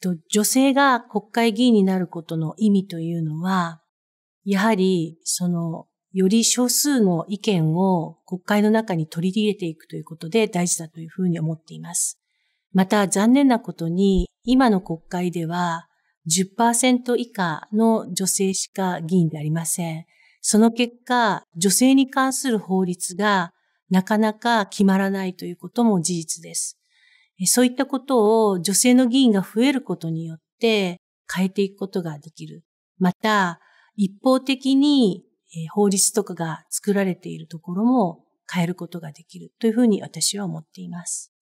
と、女性が国会議員になることの意味というのは、やはり、その、より少数の意見を国会の中に取り入れていくということで大事だというふうに思っています。また、残念なことに、今の国会では10%以下の女性しか議員でありません。その結果、女性に関する法律がなかなか決まらないということも事実です。そういったことを女性の議員が増えることによって変えていくことができる。また、一方的に法律とかが作られているところも変えることができるというふうに私は思っています。